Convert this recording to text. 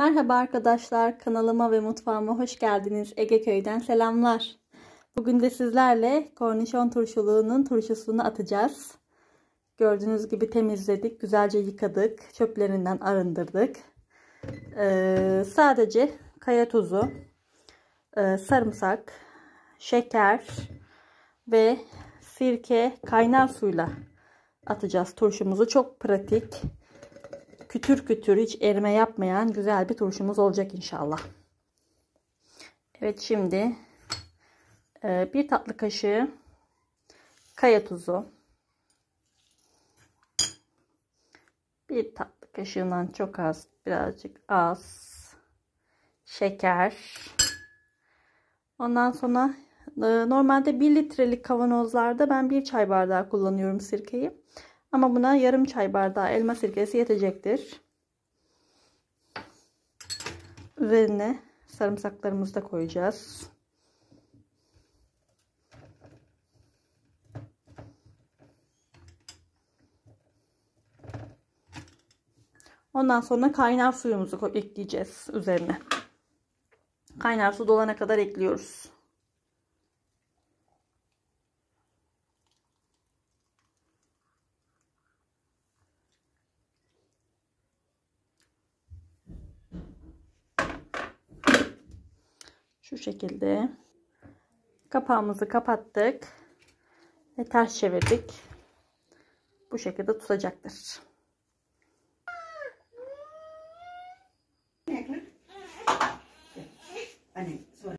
Merhaba arkadaşlar, kanalıma ve mutfağıma hoş geldiniz. Ege köyden selamlar. Bugün de sizlerle kornişon turşuluğunun turşusunu atacağız. Gördüğünüz gibi temizledik, güzelce yıkadık, çöplerinden arındırdık. Ee, sadece kaya tuzu, e, sarımsak, şeker ve sirke kaynar suyla atacağız turşumuzu. Çok pratik kütür kütür hiç erime yapmayan güzel bir turşumuz olacak inşallah. Evet şimdi e, bir tatlı kaşığı kaya tuzu. Bir tatlı kaşığından çok az birazcık az şeker. Ondan sonra e, normalde 1 litrelik kavanozlarda ben 1 çay bardağı kullanıyorum sirkeyi. Ama buna yarım çay bardağı elma sirkesi yetecektir. Üzerine sarımsaklarımızı da koyacağız. Ondan sonra kaynar suyumuzu ekleyeceğiz üzerine. Kaynar su dolana kadar ekliyoruz. Şu şekilde. Kapağımızı kapattık. Ve ters çevirdik. Bu şekilde tutacaktır.